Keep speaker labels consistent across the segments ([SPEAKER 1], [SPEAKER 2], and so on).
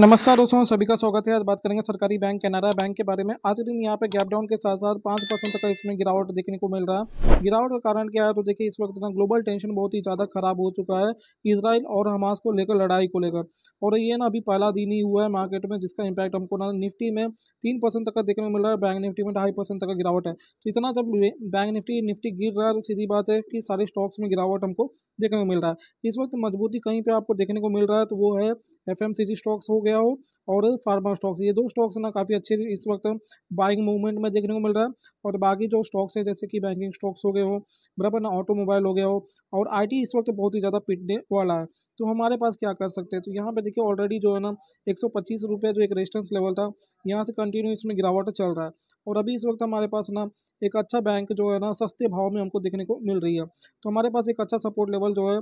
[SPEAKER 1] नमस्कार दोस्तों सभी का स्वागत है आज बात करेंगे सरकारी बैंक कैनरा बैंक के बारे में आज के दिन यहाँ पे गैप डाउन के साथ साथ पाँच परसेंट तक का इसमें गिरावट देखने को मिल रहा है गिरावट का कारण क्या है तो देखिए इस वक्त ना ग्लोबल टेंशन बहुत ही ज़्यादा खराब हो चुका है इसराइल और हमास को लेकर लड़ाई को लेकर और ये ना अभी पहला दिन ही हुआ है मार्केट में जिसका इम्पैक्ट हमको ना निफ्टी में तीन तक का देखने को मिल रहा है बैंक निफ्टी में ढाई तक का गिरावट है तो इतना जब बैंक निफ्टी निफ्टी गिर रहा है तो सीधी बात है कि सारे स्टॉक्स में गिरावट हमको देखने को मिल रहा है इस वक्त मजबूती कहीं पर आपको देखने को मिल रहा है तो वो है एफ स्टॉक्स हो गया हो और फार्मा स्टॉक्स ये दो स्टॉक्स ना काफ़ी अच्छे इस वक्त बाइंग मूवमेंट में देखने को मिल रहा है और बाकी जो स्टॉक्स हैं जैसे कि बैंकिंग स्टॉक्स हो गए हो बराबर ना ऑटोमोबाइल हो गया हो और आई इस वक्त बहुत ही ज़्यादा पिटने वाला है तो हमारे पास क्या कर सकते हैं तो यहाँ पर देखिए ऑलरेडी जो है ना एक रुपये जो एक रेजिस्टेंस लेवल था यहाँ से कंटिन्यू इसमें गिरावट चल रहा है और अभी इस वक्त हमारे पास ना एक अच्छा बैंक जो है ना सस्ते भाव में हमको देखने को मिल रही है तो हमारे पास एक अच्छा सपोर्ट लेवल जो है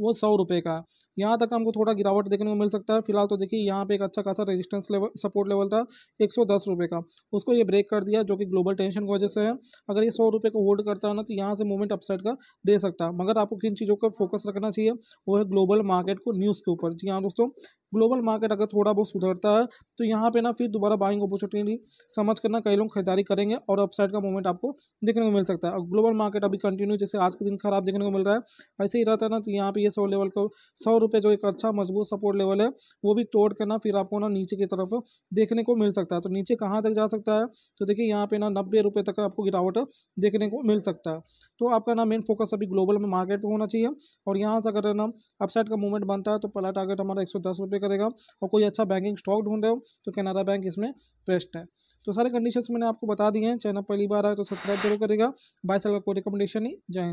[SPEAKER 1] वो सौ रुपये का यहाँ तक हमको थोड़ा गिरावट देखने को मिल सकता है फिलहाल तो देखिए यहाँ पे एक अच्छा खासा रेजिस्टेंस लेवल सपोर्ट लेवल था एक सौ दस रुपये का उसको ये ब्रेक कर दिया जो कि ग्लोबल टेंशन की वजह से है अगर ये सौ रुपये को होल्ड करता है ना तो यहाँ से मूवमेंट अपसाइड का दे सकता है मगर आपको किन चीज़ों का फोकस रखना चाहिए वो है ग्लोबल मार्केट को न्यूज़ के ऊपर जी हाँ दोस्तों ग्लोबल मार्केट अगर थोड़ा बहुत सुधरता है तो यहाँ पे ना फिर दोबारा बाइंग अपॉर्चुनिटी समझ करना कई लोग खरीदारी करेंगे और अपसाइड का मूवमेंट आपको देखने को मिल सकता है और ग्लोबल मार्केट अभी कंटिन्यू जैसे आज के दिन खराब देखने को मिल रहा है ऐसे ही रहता है ना तो यहाँ पर ये सौ लेवल को सौ रुपये जो एक अच्छा मजबूत सपोर्ट लेवल है वो भी तोड़ के ना फिर आपको ना नीचे की तरफ देखने को मिल सकता है तो नीचे कहाँ तक जा सकता है तो देखिए यहाँ पे ना नब्बे रुपये तक आपको गिरावट देखने को मिल सकता है तो आपका ना मेन फोकस अभी ग्लोबल में मार्केट पर होना चाहिए और यहाँ से अगर ना अपसाइड का मूवमेंट बनता है तो पहला टारगेट हमारा एक सौ दस रुपये करेगा और कोई अच्छा बैंकिंग स्टॉक ढूंढ रहे हो तो कैनरा बैंक इसमें बेस्ट है तो सारे कंडीशंस मैंने आपको बता दिए हैं चैनल पहली बार आए तो सब्सक्राइब जरूर करेगा बाय साल का कोई रिकमेंडेशन ही जय